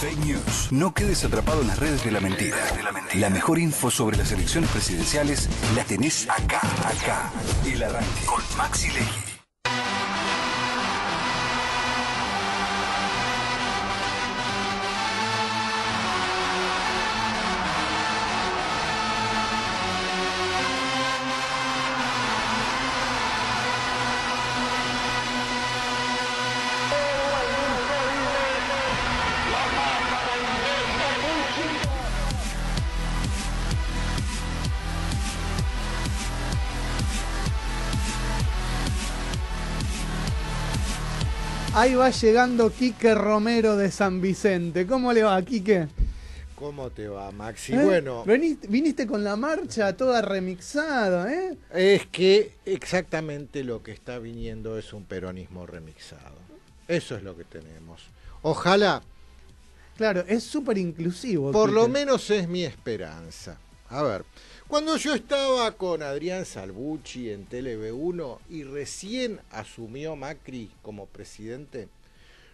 Fake News. No quedes atrapado en las redes de la mentira. La mejor info sobre las elecciones presidenciales la tenés acá, acá. El arranque con Maxi Ley. Ahí va llegando Quique Romero de San Vicente. ¿Cómo le va, Quique? ¿Cómo te va, Maxi? ¿Eh? Bueno. viniste con la marcha toda remixada, ¿eh? Es que exactamente lo que está viniendo es un peronismo remixado. Eso es lo que tenemos. Ojalá. Claro, es súper inclusivo. Por lo menos es mi esperanza. A ver. Cuando yo estaba con Adrián Salbucci en TeleV1 y recién asumió Macri como presidente,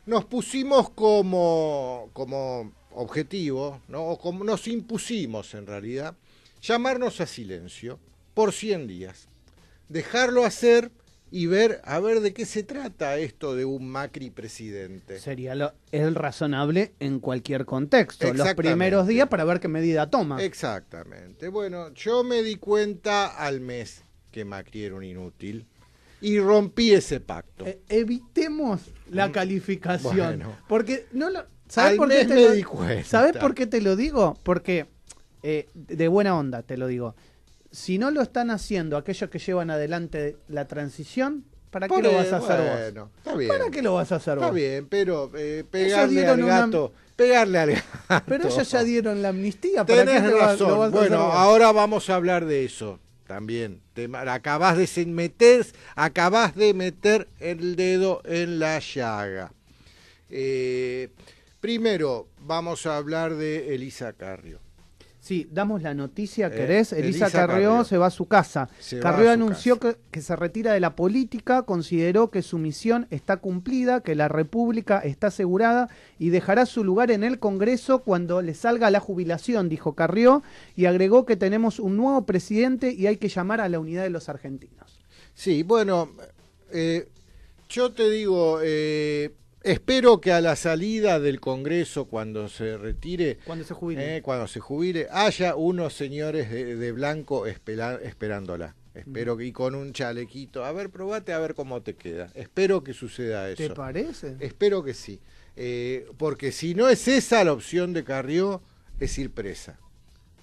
nos pusimos como, como objetivo, ¿no? como nos impusimos en realidad, llamarnos a silencio por 100 días, dejarlo hacer y ver a ver de qué se trata esto de un Macri presidente. Sería el razonable en cualquier contexto, los primeros días para ver qué medida toma. Exactamente. Bueno, yo me di cuenta al mes que Macri era un inútil y rompí ese pacto. Eh, evitemos la mm. calificación, porque no lo ¿Sabes por, qué te lo, por qué te lo digo? Porque eh, de buena onda te lo digo si no lo están haciendo aquellos que llevan adelante la transición, ¿para qué lo vas a hacer vos? bien. ¿Para qué lo vas a hacer vos? Está bien, pero eh, pegarle al gato. Pero ellos ya dieron la amnistía. ¿para Tenés razón. bueno, ahora vamos a hablar de eso también. Te, acabás de meter, acabás de meter el dedo en la llaga. Eh, primero vamos a hablar de Elisa Carrio. Sí, damos la noticia, eh, ¿querés? Elisa, Carrió, se va a su casa. Carrió anunció Que, se retira de la política, consideró que su misión está cumplida, que la República está asegurada y dejará su lugar en el Congreso cuando le salga la jubilación, dijo Carrió, y agregó que tenemos un nuevo presidente y hay que llamar a la unidad de los argentinos. Sí, bueno, eh, yo te digo, eh, Espero que a la salida del Congreso, cuando se retire, cuando se jubile, eh, cuando se jubile haya unos señores de, blanco esperándola. Espero mm. que y con un chalequito. A ver, probate a ver cómo te queda. Espero que suceda eso. ¿Te parece? Espero que sí. Eh, porque si no es esa la opción de Carrió, es ir presa.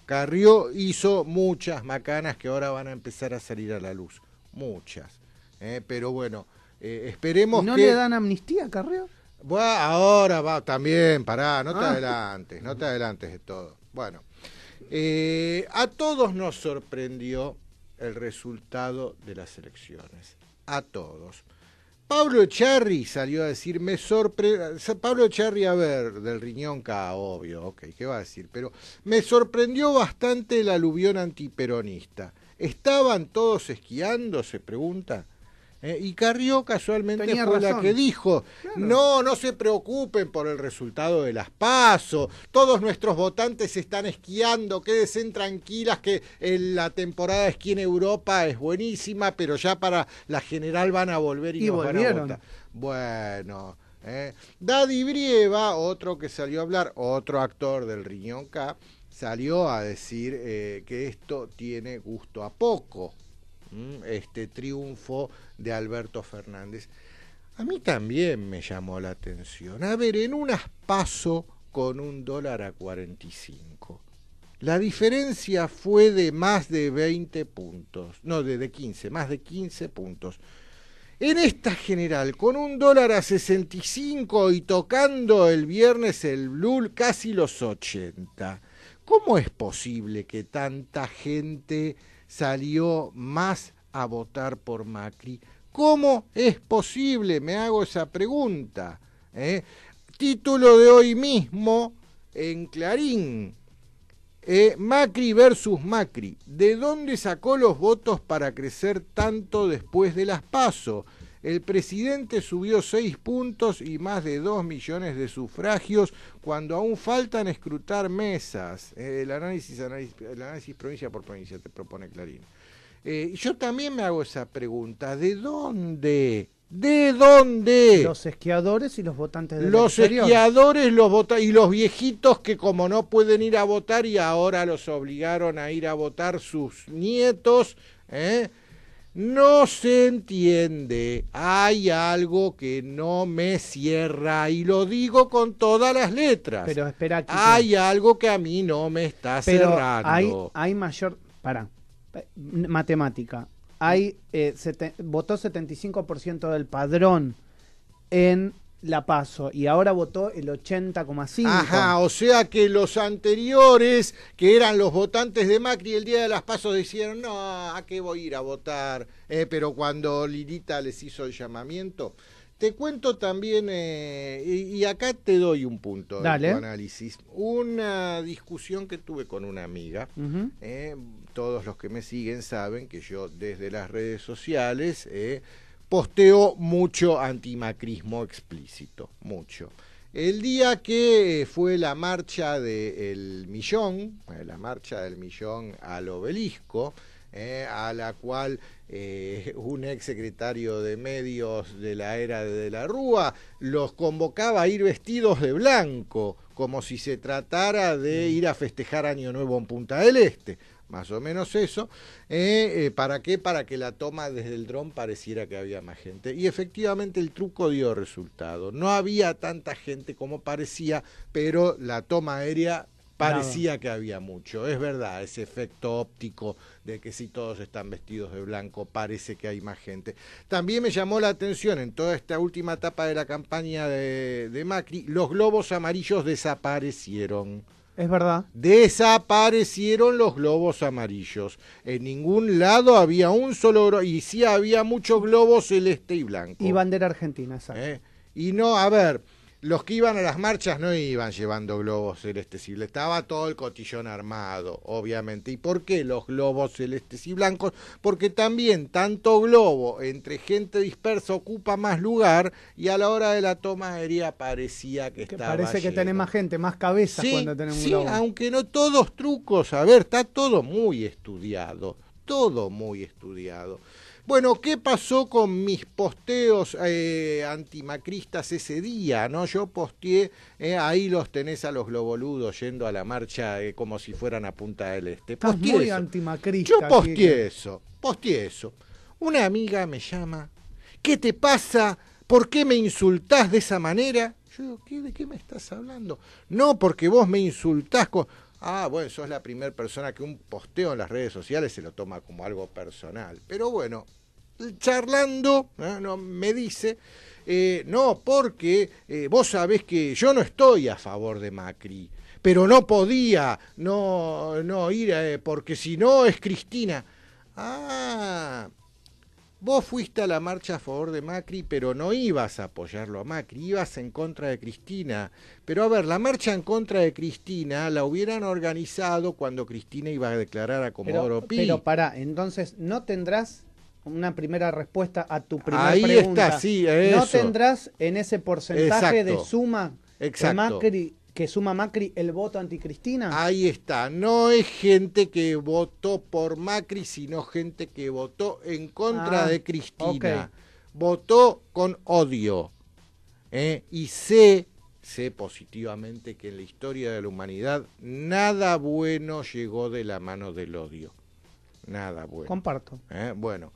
Carrió hizo muchas macanas que ahora van a empezar a salir a la luz. Muchas. Eh, pero bueno. Eh, esperemos ¿No le dan amnistía a Carreo? ahora va, también, pará, no te ah. adelantes, no te adelantes de todo. Bueno, eh, a todos nos sorprendió el resultado de las elecciones. A todos. Pablo Echarri salió a decir, me sorprendió, Pablo Echarri, a ver, del riñón K, obvio, ok, ¿qué va a decir? Pero me sorprendió bastante el aluvión antiperonista. ¿Estaban todos esquiando? Se pregunta. Eh, y Carrió casualmente fue la que dijo, no, no se preocupen por el resultado de las pasos todos nuestros votantes están esquiando, quédense tranquilas que en eh, la temporada de esquí en Europa es buenísima, pero ya para la general van a volver y, van a Bueno, eh. Daddy Brieva, otro que salió a hablar, otro actor del Riñón K, salió a decir eh, que esto tiene gusto a poco. Mm, este triunfo de Alberto Fernández. A mí también me llamó la atención. A ver, en un paso con un dólar a 45. La diferencia fue de más de 20 puntos, no, de, de 15, más de 15 puntos. En esta general, con un dólar a 65 y tocando el viernes el blue casi los 80. ¿Cómo es posible que tanta gente salió más a votar por Macri. ¿Cómo es posible? Me hago esa pregunta. ¿eh? Título de hoy mismo en Clarín. ¿eh? Macri versus Macri. ¿De dónde sacó los votos para crecer tanto después de las pasos? El presidente subió seis puntos y más de dos millones de sufragios cuando aún faltan escrutar mesas. Eh, el análisis, análisis provincia por provincia te propone Clarín. Eh, yo también me hago esa pregunta, ¿de dónde? ¿De dónde? Los esquiadores y los votantes de Los esquiadores los vota y los viejitos que como no pueden ir a votar y ahora los obligaron a ir a votar sus nietos, ¿eh? No se entiende, hay algo que no me cierra y lo digo con todas las letras. Pero espera, que hay algo que a mí no me está cerrando. Hay, mayor, para, matemática, hay eh, votó 75% del padrón en la paso y ahora votó el 80,5. Ajá, o sea que los anteriores, que eran los votantes de Macri, el día de las pasos decían, no, ¿a qué voy a ir a votar? Eh, pero cuando Lirita les hizo el llamamiento, te cuento también, eh, y, acá te doy un punto de análisis, una discusión que tuve con una amiga, eh, todos los que me siguen saben que yo desde las redes sociales... Eh, posteó mucho antimacrismo explícito, mucho. El día que eh, fue la marcha del millón, eh, la marcha del millón al obelisco, eh, a la cual un ex secretario de medios de la era de la Rúa los convocaba a ir vestidos de blanco, como si se tratara de mm. ir a festejar Año Nuevo en Punta del Este más o menos eso. Eh, eh, ¿Para qué? Para que la toma desde el dron pareciera que había más gente. Y efectivamente el truco dio resultado. No había tanta gente como parecía, pero la toma aérea parecía que había mucho. Es verdad, ese efecto óptico de que si todos están vestidos de blanco, parece que hay más gente. También me llamó la atención en toda esta última etapa de la campaña de Macri, los globos amarillos desaparecieron. Es verdad. Desaparecieron los globos amarillos. En ningún lado había un solo y sí había muchos globos celeste y blanco. Y bandera argentina, exacto. ¿Eh? Y no, a ver, los que iban a las marchas no iban llevando globos celestes y estaba todo el cotillón armado, obviamente. ¿Y por qué los globos celestes y blancos? Porque también tanto globo entre gente dispersa ocupa más lugar y a la hora de la toma aérea parecía que, estaba Parece que tenés más gente, más cabezas cuando tenemos un sí, aunque no todos trucos, a ver, está todo muy estudiado, todo muy estudiado. Bueno, ¿qué pasó con mis posteos eh, antimacristas ese día? ¿no? Yo posteé, eh, ahí los tenés a los globoludos yendo a la marcha eh, como si fueran a Punta del Este. Estás muy antimacrista. Yo posteé eso, posteé eso. Una amiga me llama, ¿qué te pasa? ¿Por qué me insultás de esa manera? Yo digo, ¿de qué me estás hablando? No, porque vos me insultás con... Ah, bueno, sos la primera persona que un posteo en las redes sociales se lo toma como algo personal. Pero bueno, charlando, me dice, eh, no, porque eh, vos sabés que yo no estoy a favor de Macri, pero no podía no, no ir, eh, porque si no es Cristina. Ah, vos fuiste a la marcha a favor de Macri, pero no ibas a apoyarlo a Macri, ibas en contra de Cristina. Pero a ver, la marcha en contra de Cristina la hubieran organizado cuando Cristina iba a declarar a Comodoro pero, Pero para, entonces, ¿no tendrás una primera respuesta a tu primera Ahí Está, sí, No tendrás en ese porcentaje de suma que suma Macri el voto anticristina? Ahí está, no es gente que votó por Macri, sino gente que votó en contra ah, de Cristina. Votó con odio. ¿eh? Y sé, sé positivamente que en la historia de la humanidad nada bueno llegó de la mano del odio. Nada bueno. Comparto. ¿Eh? Bueno,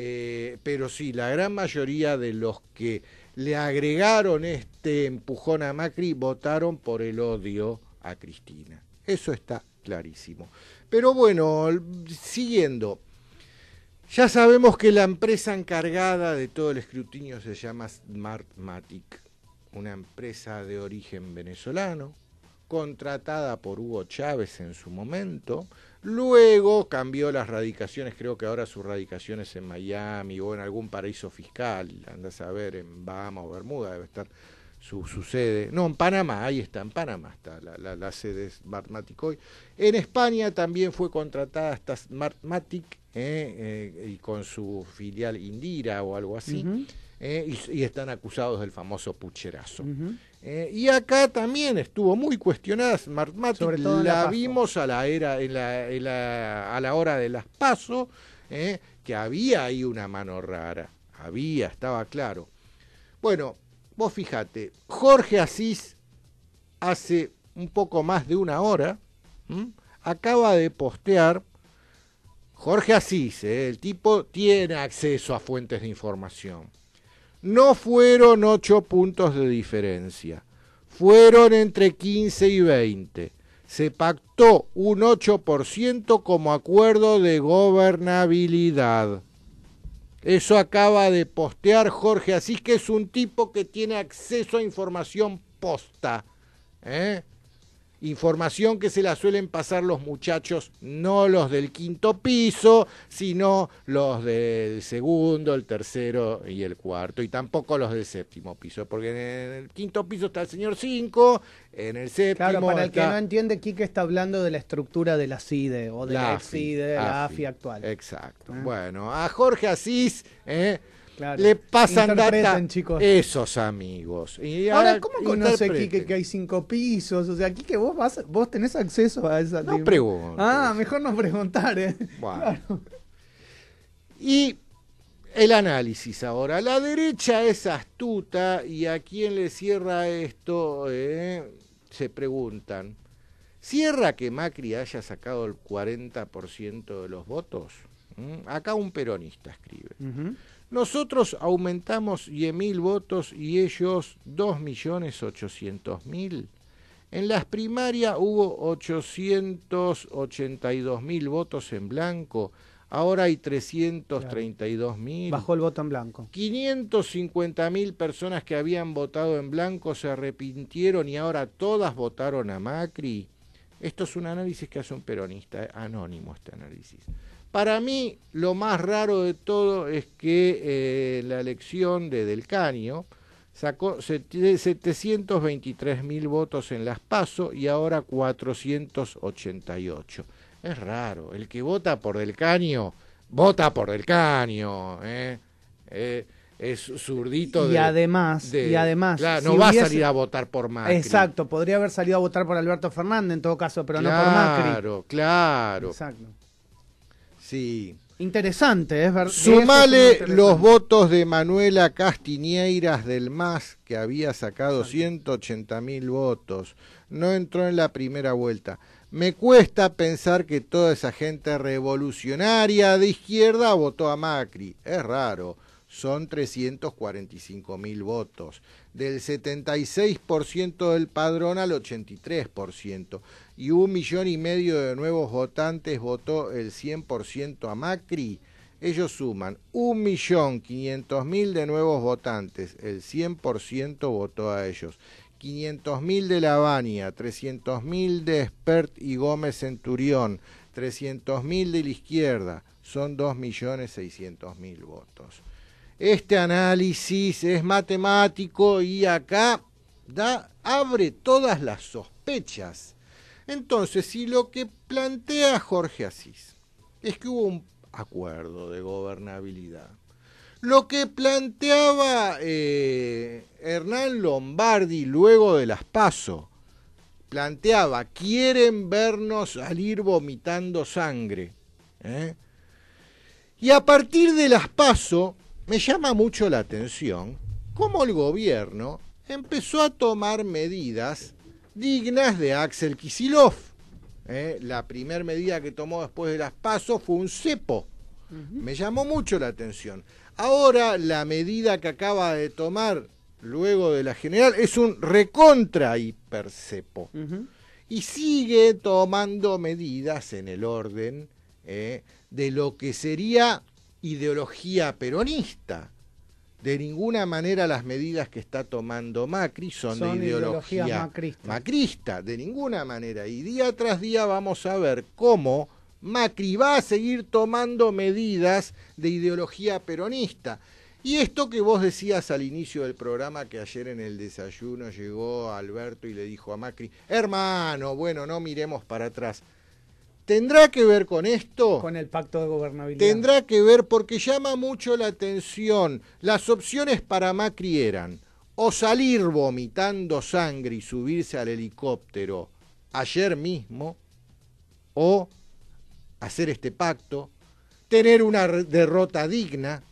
eh, pero sí, la gran mayoría de los que le agregaron este empujón a Macri votaron por el odio a Cristina. Eso está clarísimo. Pero bueno, siguiendo. Ya sabemos que la empresa encargada de todo el escrutinio se llama Smartmatic, una empresa de origen venezolano, contratada por Hugo Chávez en su momento, Luego cambió las radicaciones, creo que ahora su radicación es en Miami o en algún paraíso fiscal, andas a ver, en Bahamas o Bermuda debe estar su, sede. No, en Panamá, ahí está, en Panamá está la, la, sede es hoy. En España también fue contratada esta smartmatic eh, eh, y con su filial Indira o algo así. Eh, y, están acusados del famoso pucherazo. Eh, y acá también estuvo muy cuestionada Smart la, vimos a la a la hora de las PASO, eh, que había ahí una mano rara, había, estaba claro. Bueno, vos fíjate, Jorge Asís hace un poco más de una hora, acaba de postear Jorge Asís, el tipo tiene acceso a fuentes de información. No fueron 8 puntos de diferencia, fueron entre 15 y 20. Se pactó un 8% como acuerdo de gobernabilidad. Eso acaba de postear Jorge, así que es un tipo que tiene acceso a información posta. ¿eh? información que se la suelen pasar los muchachos, no los del quinto piso, sino los del segundo, el tercero y el cuarto, y tampoco los del séptimo piso, porque en el quinto piso está el señor 5, en el séptimo. Claro, para el que no entiende, Kike está hablando de la estructura de la CIDE o de la, CIDE, e, e, actual. Exacto. Ah. Bueno, a Jorge Asís, ¿eh? Le pasan data chicos. esos amigos. Y ahora, ¿cómo No sé, que hay cinco pisos. O sea, aquí que vos vas, vos tenés acceso a esa. No pregunto. Ah, mejor no preguntar. ¿eh? Bueno. Y el análisis ahora. La derecha es astuta y a quién le cierra esto, eh? se preguntan. ¿Cierra que Macri haya sacado el 40% de los votos? Mm, acá un peronista escribe. Nosotros aumentamos 10.000 votos y ellos 2.800.000. En las primarias hubo 882.000 votos en blanco. Ahora hay 332.000. Bajó el voto en blanco. 550.000 personas que habían votado en blanco se arrepintieron y ahora todas votaron a Macri. Esto es un análisis que hace un peronista, eh, anónimo este análisis. Para mí, lo más raro de todo es que eh, la elección de Del Caño sacó 723 mil votos en las PASO y ahora 488. Es raro, el que vota por Del Caño, vota por Del Caño. ¿eh? Eh, es zurdito y además y además no va a salir a votar por Macri exacto podría haber salido a votar por Alberto Fernández en todo caso pero no por Macri claro claro exacto Sí. Interesante, es verdad. Sumale los votos de Manuela Castiñeiras del MAS, que había sacado 180 mil votos. No entró en la primera vuelta. Me cuesta pensar que toda esa gente revolucionaria de izquierda votó a Macri. Es raro son 345 mil votos, del 76% del padrón al 83%, y un millón y medio de nuevos votantes votó el 100% a Macri. Ellos suman un millón 1.500.000 de nuevos votantes, el 100% votó a ellos. 500.000 de Lavania, 300.000 de Espert y Gómez Centurión, 300.000 de la izquierda, son 2.600.000 votos este análisis es matemático y acá da, abre todas las sospechas. Entonces, si lo que plantea Jorge Asís es que hubo un acuerdo de gobernabilidad, lo que planteaba eh, Hernán Lombardi luego de las PASO, planteaba, quieren vernos salir vomitando sangre. ¿eh? Y a partir de las PASO, me llama mucho la atención cómo el gobierno empezó a tomar medidas dignas de Axel Kisilov. ¿eh? La primera medida que tomó después de las pasos fue un cepo. Me llamó mucho la atención. Ahora la medida que acaba de tomar luego de la general es un recontra hipercepo. Y sigue tomando medidas en el orden ¿eh? de lo que sería ideología peronista. De ninguna manera las medidas que está tomando Macri son, de ideología macrista. macrista. De ninguna manera. Y día tras día vamos a ver cómo Macri va a seguir tomando medidas de ideología peronista. Y esto que vos decías al inicio del programa, que ayer en el desayuno llegó Alberto y le dijo a Macri, hermano, bueno, no miremos para atrás. ¿Tendrá que ver con esto? Con el pacto de gobernabilidad. Tendrá que ver porque llama mucho la atención. Las opciones para Macri eran o salir vomitando sangre y subirse al helicóptero ayer mismo, o hacer este pacto, tener una derrota digna,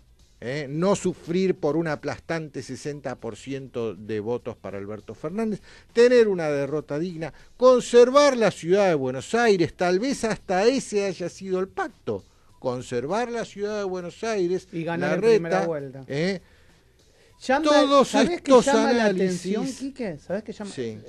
¿eh? no sufrir por un aplastante 60% de votos para Alberto Fernández, tener una derrota digna, conservar la ciudad de Buenos Aires, tal vez hasta ese haya sido el pacto, conservar la ciudad de Buenos Aires y ganar la primera vuelta. ¿eh? todos estos llama la atención, Quique? Eh,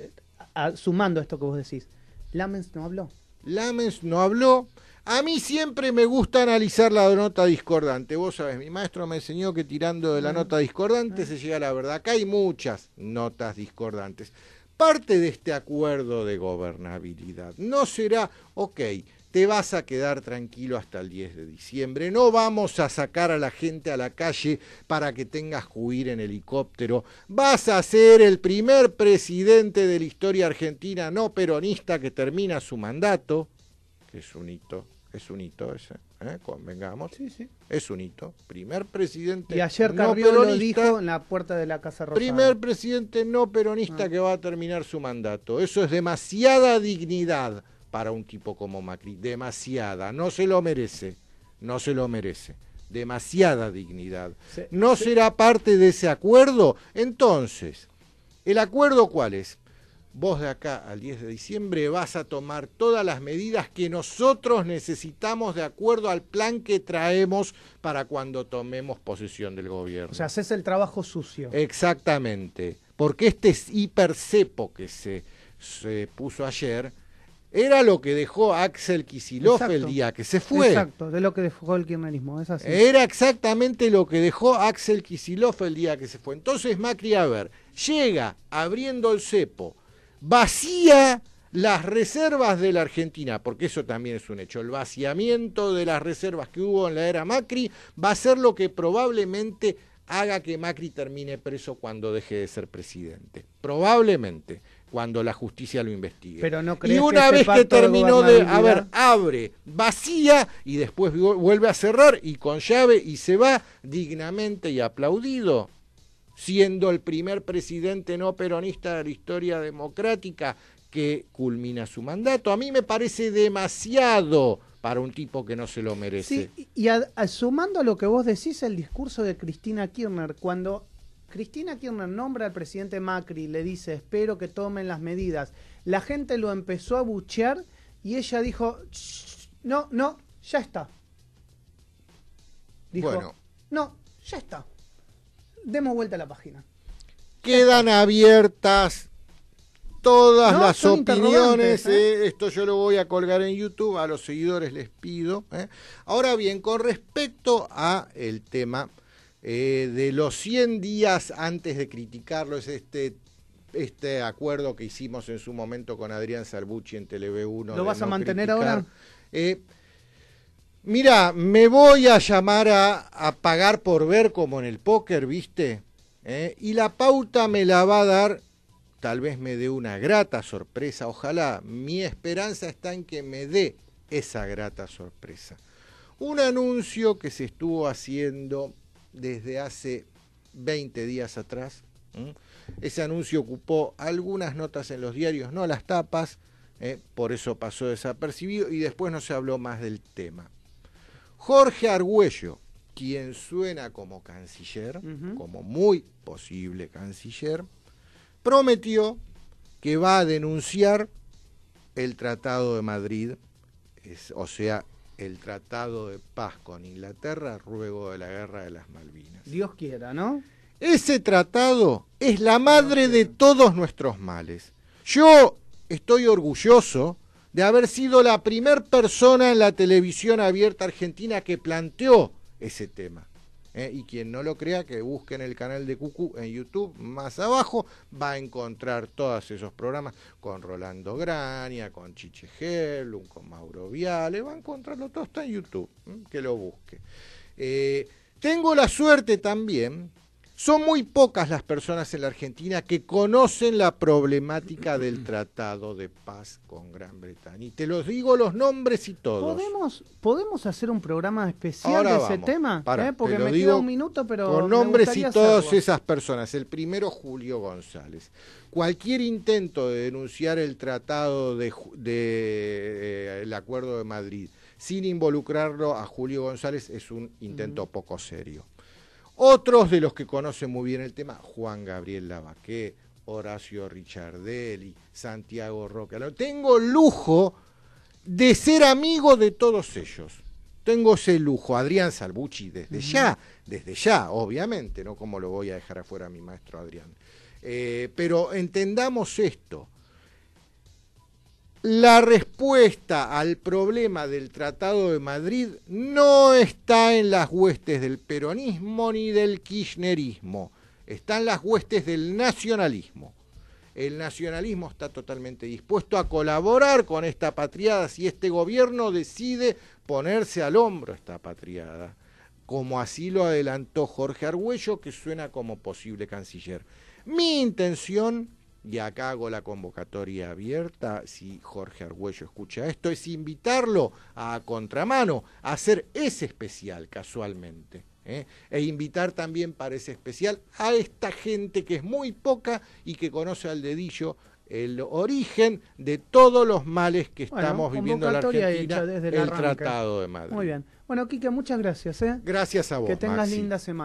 sumando esto que vos decís, Lamens no habló. Lamens no habló. A mí siempre me gusta analizar la nota discordante. Vos sabés, mi maestro me enseñó que tirando de la nota discordante ah. se llega a la verdad. Acá hay muchas notas discordantes. Parte de este acuerdo de gobernabilidad no será, ok, te vas a quedar tranquilo hasta el 10 de diciembre. No vamos a sacar a la gente a la calle para que tengas que huir en helicóptero. Vas a ser el primer presidente de la historia argentina no peronista que termina su mandato, que es un hito es un hito ese, ¿eh? convengamos. Sí, sí. Es un hito. Primer presidente. Y ayer no lo dijo en la puerta de la Casa Rosada. Primer presidente no peronista ah. que va a terminar su mandato. Eso es demasiada dignidad para un tipo como Macri. Demasiada. No se lo merece. No se lo merece. Demasiada dignidad. ¿No será parte de ese acuerdo? Entonces, ¿el acuerdo cuál es? vos de acá al 10 de diciembre vas a tomar todas las medidas que nosotros necesitamos de acuerdo al plan que traemos para cuando tomemos posesión del gobierno. O sea, haces el trabajo sucio. Exactamente, porque este hipercepo que se, se puso ayer era lo que dejó Axel Kicillof el día que se fue. Exacto, de lo que dejó el kirchnerismo, es Era exactamente lo que dejó Axel Kicillof el día que se fue. Entonces Macri, a ver, llega abriendo el cepo, vacía las reservas de la Argentina, porque eso también es un hecho. El vaciamiento de las reservas que hubo en la era Macri va a ser lo que probablemente haga que Macri termine preso cuando deje de ser presidente. Probablemente cuando la justicia lo investigue. Pero no y una vez que terminó de, de, a ver, abre, vacía y después vuelve a cerrar y con llave y se va dignamente y aplaudido siendo el primer presidente no peronista de la historia democrática que culmina su mandato. A mí me parece demasiado para un tipo que no se lo merece. y sumando a lo que vos decís, el discurso de Cristina Kirchner, cuando Cristina Kirchner nombra al presidente Macri, y le dice, espero que tomen las medidas, la gente lo empezó a buchear y ella dijo, no, no, ya está. Dijo, bueno. no, ya está demos vuelta a la página. Quedan abiertas todas las opiniones. ¿eh? Eh. esto yo lo voy a colgar en YouTube, a los seguidores les pido. ¿eh? Ahora bien, con respecto a el tema de los 100 días antes de criticarlo, es este este acuerdo que hicimos en su momento con Adrián Sarbucci en Telev1. ¿Lo vas a mantener ahora? Mira, me voy a llamar a, pagar por ver como en el póker, ¿viste? Eh, y la pauta me la va a dar, tal vez me dé una grata sorpresa, ojalá. Mi esperanza está en que me dé esa grata sorpresa. Un anuncio que se estuvo haciendo desde hace 20 días atrás. Ese anuncio ocupó algunas notas en los diarios, no las tapas, eh, por eso pasó desapercibido y después no se habló más del tema. Jorge Argüello, quien suena como canciller, como muy posible canciller, prometió que va a denunciar el Tratado de Madrid, o sea, el Tratado de Paz con Inglaterra ruego de la Guerra de las Malvinas. Dios quiera, ¿no? Ese tratado es la madre de todos nuestros males. Yo estoy orgulloso de haber sido la primer persona en la televisión abierta argentina que planteó ese tema. ¿eh? Y quien no lo crea, que busquen el canal de Cucu en YouTube, más abajo va a encontrar todos esos programas con Rolando Grania, con Chiche Hellum, con Mauro Viale, va a encontrarlo todo, está en YouTube, ¿eh? que lo busque. Eh, tengo la suerte también son muy pocas las personas en la Argentina que conocen la problemática del Tratado de Paz con Gran Bretaña. Y te los digo los nombres y todos. ¿Podemos, hacer un programa especial de ese tema? Eh, porque me un minuto, pero. Con nombres y todas esas personas. El primero, Julio González. Cualquier intento de denunciar el Tratado de, eh, el Acuerdo de Madrid sin involucrarlo a Julio González es un intento poco serio. Otros de los que conocen muy bien el tema, Juan Gabriel Lavaqué, Horacio Richardelli, Santiago Roca. Tengo lujo de ser amigo de todos ellos. Tengo ese lujo, Adrián Salbucci, desde ya, desde ya, obviamente, no como lo voy a dejar afuera a mi maestro Adrián. Eh, pero entendamos esto, la respuesta al problema del Tratado de Madrid no está en las huestes del peronismo ni del kirchnerismo, está en las huestes del nacionalismo. El nacionalismo está totalmente dispuesto a colaborar con esta patriada si este gobierno decide ponerse al hombro esta patriada, como así lo adelantó Jorge Argüello, que suena como posible canciller. Mi intención y acá hago la convocatoria abierta, si Jorge Argüello escucha esto, es invitarlo a contramano, a hacer ese especial casualmente. ¿eh? E invitar también para ese especial a esta gente que es muy poca y que conoce al dedillo el origen de todos los males que estamos viviendo en la Argentina, desde el, Tratado de Madrid. Muy bien. Bueno, Kike, muchas gracias. ¿eh? Gracias a vos. Que tengas linda semana.